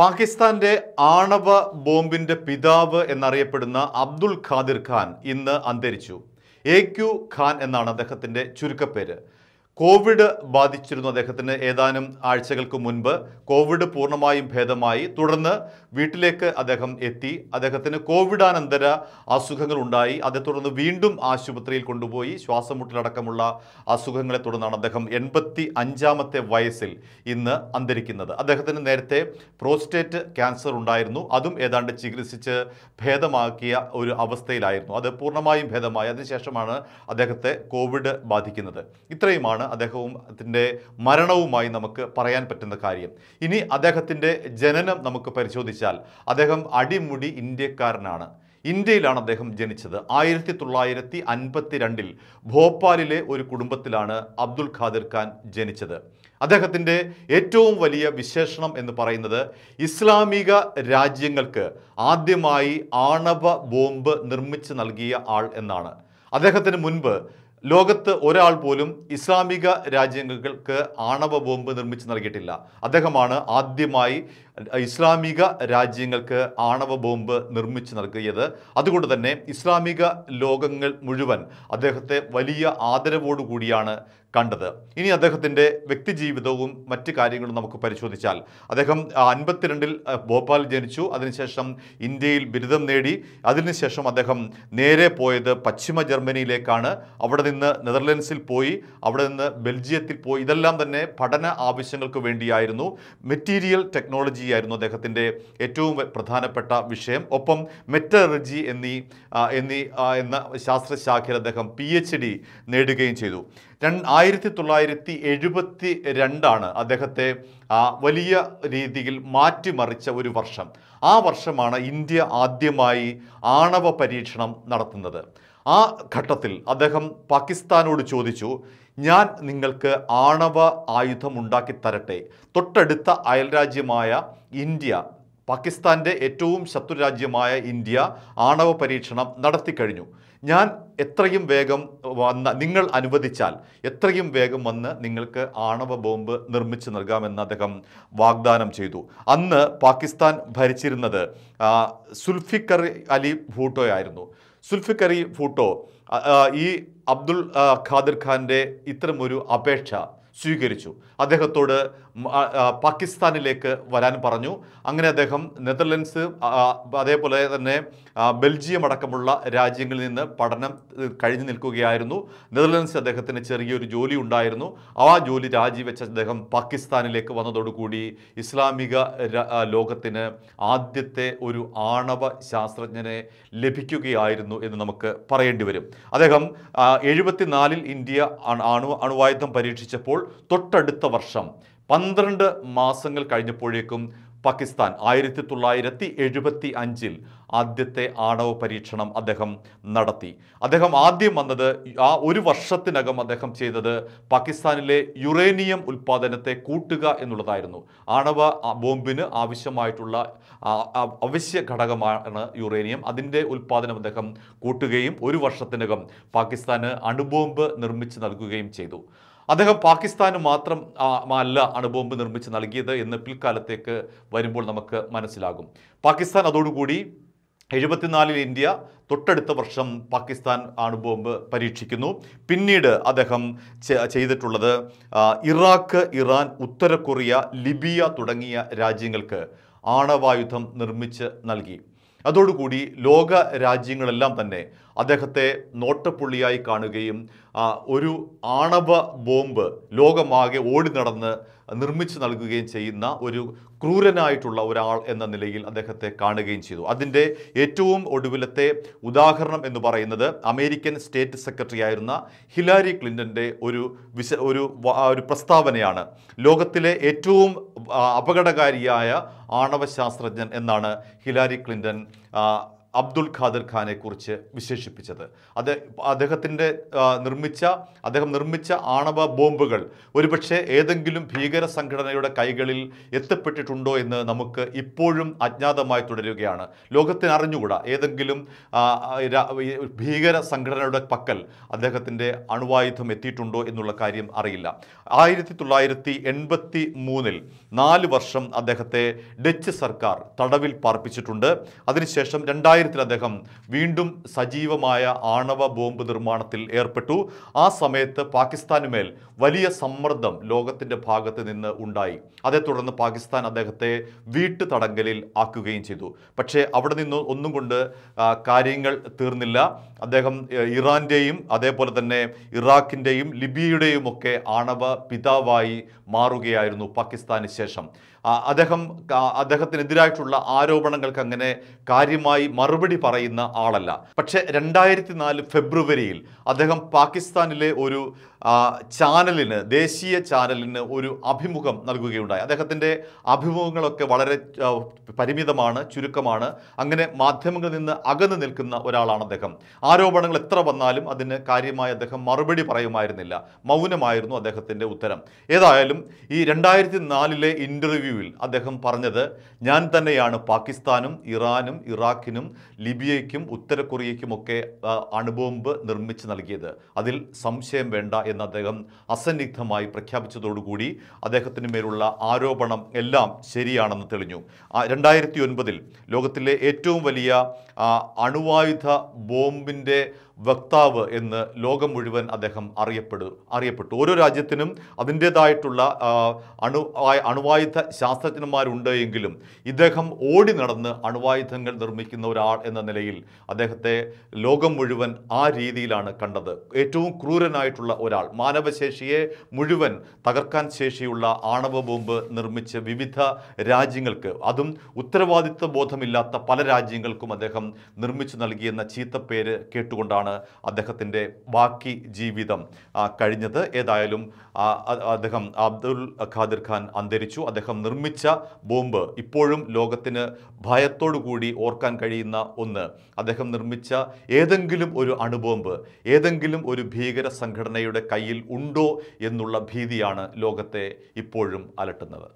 പാകിസ്ഥാന്റെ ആണവ ബോംബിന്റെ പിതാവ് എന്നറിയപ്പെടുന്ന അബ്ദുൾ ഖാദിർ ഖാൻ ഇന്ന് അന്തരിച്ചു എ ഖാൻ എന്നാണ് അദ്ദേഹത്തിന്റെ ചുരുക്കപ്പേര് കോവിഡ് ബാധിച്ചിരുന്നു അദ്ദേഹത്തിന് ഏതാനും ആഴ്ചകൾക്ക് മുൻപ് കോവിഡ് പൂർണ്ണമായും ഭേദമായി തുടർന്ന് വീട്ടിലേക്ക് അദ്ദേഹം എത്തി അദ്ദേഹത്തിന് കോവിഡാനന്തര അസുഖങ്ങൾ ഉണ്ടായി അതേ തുടർന്ന് വീണ്ടും ആശുപത്രിയിൽ കൊണ്ടുപോയി ശ്വാസമുട്ടിലടക്കമുള്ള അസുഖങ്ങളെ തുടർന്നാണ് അദ്ദേഹം എൺപത്തി അഞ്ചാമത്തെ വയസ്സിൽ ഇന്ന് അന്തരിക്കുന്നത് അദ്ദേഹത്തിന് നേരത്തെ പ്രോസ്റ്റേറ്റ് ക്യാൻസർ ഉണ്ടായിരുന്നു അതും ഏതാണ്ട് ചികിത്സിച്ച് ഭേദമാക്കിയ ഒരു അവസ്ഥയിലായിരുന്നു അത് പൂർണ്ണമായും ഭേദമായി അതിനുശേഷമാണ് അദ്ദേഹത്തെ കോവിഡ് ബാധിക്കുന്നത് ഇത്രയുമാണ് അതിൻ്റെ മരണവുമായി നമുക്ക് പറയാൻ പറ്റുന്ന കാര്യം ഇനി അദ്ദേഹത്തിൻ്റെ ജനനം നമുക്ക് പരിശോധിച്ചാൽ അദ്ദേഹം അടിമുടി ഇന്ത്യക്കാരനാണ് ഇന്ത്യയിലാണ് അദ്ദേഹം ജനിച്ചത് ആയിരത്തി തൊള്ളായിരത്തി അൻപത്തി രണ്ടിൽ ഭോപ്പാലിലെ ഒരു കുടുംബത്തിലാണ് അബ്ദുൽ ഖാദിർ ഖാൻ ജനിച്ചത് അദ്ദേഹത്തിൻ്റെ ഏറ്റവും വലിയ വിശേഷണം എന്ന് പറയുന്നത് ഇസ്ലാമിക രാജ്യങ്ങൾക്ക് ആദ്യമായി ആണവ ബോംബ് നിർമ്മിച്ച് നൽകിയ ആൾ എന്നാണ് അദ്ദേഹത്തിന് മുൻപ് ലോകത്ത് ഒരാൾ പോലും ഇസ്ലാമിക രാജ്യങ്ങൾക്ക് ആണവ ബോംബ് നിർമ്മിച്ച് നൽകിയിട്ടില്ല അദ്ദേഹമാണ് ആദ്യമായി ഇസ്ലാമിക രാജ്യങ്ങൾക്ക് ആണവ ബോംബ് നിർമ്മിച്ചു നൽകിയത് അതുകൊണ്ട് തന്നെ ഇസ്ലാമിക ലോകങ്ങൾ മുഴുവൻ അദ്ദേഹത്തെ വലിയ ആദരവോടുകൂടിയാണ് കണ്ടത് ഇനി അദ്ദേഹത്തിൻ്റെ വ്യക്തിജീവിതവും മറ്റ് കാര്യങ്ങളും നമുക്ക് പരിശോധിച്ചാൽ അദ്ദേഹം അൻപത്തിരണ്ടിൽ ഭോപ്പാലിൽ ജനിച്ചു അതിനുശേഷം ഇന്ത്യയിൽ ബിരുദം നേടി അതിനുശേഷം അദ്ദേഹം നേരെ പോയത് പശ്ചിമ ജർമ്മനിയിലേക്കാണ് അവിടെ നിന്ന് നെതർലൻഡ്സിൽ പോയി അവിടെ നിന്ന് ബെൽജിയത്തിൽ പോയി ഇതെല്ലാം തന്നെ പഠന ആവശ്യങ്ങൾക്ക് വേണ്ടിയായിരുന്നു മെറ്റീരിയൽ ടെക്നോളജി ആയിരുന്നു അദ്ദേഹത്തിൻ്റെ ഏറ്റവും പ്രധാനപ്പെട്ട വിഷയം ഒപ്പം മെറ്റലർജി എന്നീ എന്നീ എന്ന ശാസ്ത്രശാഖയിൽ അദ്ദേഹം പി എച്ച് ഡി നേടുകയും ചെയ്തു രൺ ആയിരത്തി തൊള്ളായിരത്തി എഴുപത്തി രണ്ടാണ് അദ്ദേഹത്തെ വലിയ രീതിയിൽ മാറ്റിമറിച്ച ഒരു വർഷം ആ വർഷമാണ് ഇന്ത്യ ആദ്യമായി ആണവ പരീക്ഷണം നടത്തുന്നത് ആ ഘട്ടത്തിൽ അദ്ദേഹം പാകിസ്ഥാനോട് ചോദിച്ചു ഞാൻ നിങ്ങൾക്ക് ആണവ ആയുധമുണ്ടാക്കി തരട്ടെ തൊട്ടടുത്ത അയൽരാജ്യമായ ഇന്ത്യ പാകിസ്ഥാൻ്റെ ഏറ്റവും ശത്രു രാജ്യമായ ഇന്ത്യ ആണവ പരീക്ഷണം നടത്തിക്കഴിഞ്ഞു ഞാൻ എത്രയും വേഗം വന്ന നിങ്ങൾ അനുവദിച്ചാൽ എത്രയും വേഗം വന്ന് നിങ്ങൾക്ക് ആണവ ബോംബ് നിർമ്മിച്ച് നൽകാമെന്ന് അദ്ദേഹം വാഗ്ദാനം ചെയ്തു അന്ന് പാകിസ്ഥാൻ ഭരിച്ചിരുന്നത് സുൽഫിക്കർ അലി ഭൂട്ടോയായിരുന്നു സുൽഫിക്കറി ഫൂട്ടോ ഈ അബ്ദുൾ ഖാദിർ ഖാൻ്റെ ഇത്തരമൊരു അപേക്ഷ സ്വീകരിച്ചു അദ്ദേഹത്തോട് പാകിസ്ഥാനിലേക്ക് വരാൻ പറഞ്ഞു അങ്ങനെ അദ്ദേഹം നെതർലൻഡ്സ് അതേപോലെ തന്നെ ബെൽജിയം അടക്കമുള്ള രാജ്യങ്ങളിൽ നിന്ന് പഠനം കഴിഞ്ഞു നിൽക്കുകയായിരുന്നു നെതർലൻഡ്സ് അദ്ദേഹത്തിന് ചെറിയൊരു ജോലി ഉണ്ടായിരുന്നു ആ ജോലി രാജിവെച്ച അദ്ദേഹം പാകിസ്ഥാനിലേക്ക് വന്നതോടുകൂടി ഇസ്ലാമിക ലോകത്തിന് ആദ്യത്തെ ഒരു ആണവ ശാസ്ത്രജ്ഞനെ ലഭിക്കുകയായിരുന്നു എന്ന് നമുക്ക് പറയേണ്ടി വരും അദ്ദേഹം എഴുപത്തിനാലിൽ ഇന്ത്യ അണു അണുവായുധം പരീക്ഷിച്ചപ്പോൾ തൊട്ടടുത്ത വർഷം പന്ത്രണ്ട് മാസങ്ങൾ കഴിഞ്ഞപ്പോഴേക്കും പാകിസ്ഥാൻ ആയിരത്തി തൊള്ളായിരത്തി എഴുപത്തി അഞ്ചിൽ ആദ്യത്തെ ആണവ പരീക്ഷണം അദ്ദേഹം നടത്തി അദ്ദേഹം ആദ്യം വന്നത് ആ ഒരു വർഷത്തിനകം അദ്ദേഹം ചെയ്തത് പാകിസ്ഥാനിലെ യുറേനിയം ഉൽപ്പാദനത്തെ കൂട്ടുക എന്നുള്ളതായിരുന്നു ആണവ ബോംബിന് ആവശ്യമായിട്ടുള്ള അവശ്യ ഘടകമാണ് യുറേനിയം അതിൻ്റെ ഉൽപ്പാദനം അദ്ദേഹം കൂട്ടുകയും ഒരു വർഷത്തിനകം പാകിസ്ഥാന് അണുബോംബ് നിർമ്മിച്ച് നൽകുകയും ചെയ്തു അദ്ദേഹം പാകിസ്ഥാന് മാത്രം അല്ല അണുബോംബ് നിർമ്മിച്ച് നൽകിയത് എന്ന് പിൽക്കാലത്തേക്ക് വരുമ്പോൾ നമുക്ക് മനസ്സിലാകും പാകിസ്ഥാൻ അതോടുകൂടി എഴുപത്തിനാലിൽ ഇന്ത്യ തൊട്ടടുത്ത വർഷം പാകിസ്ഥാൻ അണുബോംബ് പരീക്ഷിക്കുന്നു പിന്നീട് അദ്ദേഹം ചെയ്തിട്ടുള്ളത് ഇറാഖ് ഇറാൻ ഉത്തര കൊറിയ ലിബിയ തുടങ്ങിയ രാജ്യങ്ങൾക്ക് ആണവായുധം നിർമ്മിച്ച് നൽകി അതോടുകൂടി ലോക രാജ്യങ്ങളെല്ലാം തന്നെ അദ്ദേഹത്തെ നോട്ടപ്പുള്ളിയായി കാണുകയും ഒരു ആണവ ബോംബ് ലോകമാകെ ഓടി നടന്ന് നിർമ്മിച്ചു നൽകുകയും ചെയ്യുന്ന ഒരു ക്രൂരനായിട്ടുള്ള ഒരാൾ എന്ന നിലയിൽ അദ്ദേഹത്തെ കാണുകയും ചെയ്തു അതിൻ്റെ ഏറ്റവും ഒടുവിലത്തെ ഉദാഹരണം എന്ന് പറയുന്നത് അമേരിക്കൻ സ്റ്റേറ്റ് സെക്രട്ടറി ആയിരുന്ന ഹിലാരി ക്ലിൻ്റൻ്റെ ഒരു വിശ ഒരു ഒരു പ്രസ്താവനയാണ് ലോകത്തിലെ ഏറ്റവും അപകടകാരിയായ ആണവശാസ്ത്രജ്ഞൻ എന്നാണ് ഹിലാരി ക്ലിൻ്റൺ അബ്ദുൽ ഖാദർ ഖാനെ കുറിച്ച് വിശേഷിപ്പിച്ചത് അത് അദ്ദേഹത്തിൻ്റെ നിർമ്മിച്ച അദ്ദേഹം നിർമ്മിച്ച ആണവ ബോംബുകൾ ഒരുപക്ഷെ ഏതെങ്കിലും ഭീകര സംഘടനയുടെ കൈകളിൽ എത്തപ്പെട്ടിട്ടുണ്ടോ എന്ന് നമുക്ക് ഇപ്പോഴും അജ്ഞാതമായി തുടരുകയാണ് ലോകത്തിന് അറിഞ്ഞുകൂടാ ഏതെങ്കിലും ഭീകര സംഘടനയുടെ പക്കൽ അദ്ദേഹത്തിൻ്റെ അണുവായുധം എത്തിയിട്ടുണ്ടോ എന്നുള്ള കാര്യം അറിയില്ല ആയിരത്തി തൊള്ളായിരത്തി എൺപത്തി മൂന്നിൽ നാല് വർഷം അദ്ദേഹത്തെ ഡച്ച് സർക്കാർ തടവിൽ പാർപ്പിച്ചിട്ടുണ്ട് അതിനുശേഷം രണ്ടായിരത്തി രണ്ടായിരത്തിൽ അദ്ദേഹം വീണ്ടും സജീവമായ ആണവ ബോംബ് നിർമ്മാണത്തിൽ ഏർപ്പെട്ടു ആ സമയത്ത് പാകിസ്ഥാനുമേൽ വലിയ സമ്മർദ്ദം ലോകത്തിൻ്റെ ഭാഗത്ത് നിന്ന് ഉണ്ടായി അതേ തുടർന്ന് പാകിസ്ഥാൻ അദ്ദേഹത്തെ വീട്ടു തടങ്കലിൽ ആക്കുകയും ചെയ്തു പക്ഷേ അവിടെ നിന്ന് ഒന്നും കൊണ്ട് കാര്യങ്ങൾ തീർന്നില്ല അദ്ദേഹം ഇറാൻ്റെയും അതേപോലെ തന്നെ ഇറാഖിൻ്റെയും ലിബിയയുടെയും ഒക്കെ ആണവ പിതാവായി മാറുകയായിരുന്നു പാകിസ്ഥാന് ശേഷം അദ്ദേഹം അദ്ദേഹത്തിനെതിരായിട്ടുള്ള ആരോപണങ്ങൾക്ക് അങ്ങനെ കാര്യമായി മറുപടി പറയുന്ന ആളല്ല പക്ഷേ രണ്ടായിരത്തി നാല് ഫെബ്രുവരിയിൽ അദ്ദേഹം പാകിസ്ഥാനിലെ ഒരു ചാനലിന് ദേശീയ ചാനലിന് ഒരു അഭിമുഖം നൽകുകയുണ്ടായി അദ്ദേഹത്തിൻ്റെ അഭിമുഖങ്ങളൊക്കെ വളരെ പരിമിതമാണ് ചുരുക്കമാണ് അങ്ങനെ മാധ്യമങ്ങളിൽ നിന്ന് അകന്നു നിൽക്കുന്ന ഒരാളാണ് അദ്ദേഹം ആരോപണങ്ങൾ എത്ര വന്നാലും അതിന് കാര്യമായി അദ്ദേഹം മറുപടി പറയുമായിരുന്നില്ല മൗനമായിരുന്നു അദ്ദേഹത്തിൻ്റെ ഉത്തരം ഏതായാലും ഈ രണ്ടായിരത്തി നാലിലെ ഇൻ്റർവ്യൂ ഇൻ്റർവ്യൂവിൽ അദ്ദേഹം പറഞ്ഞത് ഞാൻ തന്നെയാണ് പാകിസ്ഥാനും ഇറാനും ഇറാഖിനും ലിബിയയ്ക്കും ഉത്തര കൊറിയയ്ക്കുമൊക്കെ അണുബോംബ് നിർമ്മിച്ച് നൽകിയത് അതിൽ സംശയം വേണ്ട എന്ന് അദ്ദേഹം അസന്നിഗ്ധമായി പ്രഖ്യാപിച്ചതോടുകൂടി അദ്ദേഹത്തിന് മേലുള്ള ആരോപണം എല്ലാം ശരിയാണെന്ന് തെളിഞ്ഞു രണ്ടായിരത്തി ഒൻപതിൽ ലോകത്തിലെ ഏറ്റവും വലിയ അണുവായുധ ബോംബിൻ്റെ വക്താവ് എന്ന് ലോകം മുഴുവൻ അദ്ദേഹം അറിയപ്പെടു അറിയപ്പെട്ടു ഓരോ രാജ്യത്തിനും അതിൻ്റേതായിട്ടുള്ള അണു അണുവായുധ ശാസ്ത്രജ്ഞന്മാരുണ്ട് എങ്കിലും ഇദ്ദേഹം ഓടി നടന്ന് അണുവായുധങ്ങൾ നിർമ്മിക്കുന്ന ഒരാൾ എന്ന നിലയിൽ അദ്ദേഹത്തെ ലോകം മുഴുവൻ ആ രീതിയിലാണ് കണ്ടത് ഏറ്റവും ക്രൂരനായിട്ടുള്ള ഒരാൾ മാനവശേഷിയെ മുഴുവൻ തകർക്കാൻ ശേഷിയുള്ള ആണവ ബോംബ് നിർമ്മിച്ച് വിവിധ രാജ്യങ്ങൾക്ക് അതും ഉത്തരവാദിത്വ ബോധമില്ലാത്ത പല രാജ്യങ്ങൾക്കും അദ്ദേഹം നിർമ്മിച്ചു നൽകിയെന്ന ചീത്തപ്പേര് കേട്ടുകൊണ്ടാണ് രീതിയിലാണ് അദ്ദേഹത്തിൻ്റെ ബാക്കി ജീവിതം കഴിഞ്ഞത് ഏതായാലും അദ്ദേഹം അബ്ദുൽ ഖാദിർ ഖാൻ അന്തരിച്ചു അദ്ദേഹം നിർമ്മിച്ച ബോംബ് ഇപ്പോഴും ലോകത്തിന് ഭയത്തോടുകൂടി ഓർക്കാൻ കഴിയുന്ന ഒന്ന് അദ്ദേഹം നിർമ്മിച്ച ഏതെങ്കിലും ഒരു അണുബോംബ് ഏതെങ്കിലും ഒരു ഭീകര സംഘടനയുടെ കയ്യിൽ ഉണ്ടോ എന്നുള്ള ഭീതിയാണ് ലോകത്തെ ഇപ്പോഴും അലട്ടുന്നത്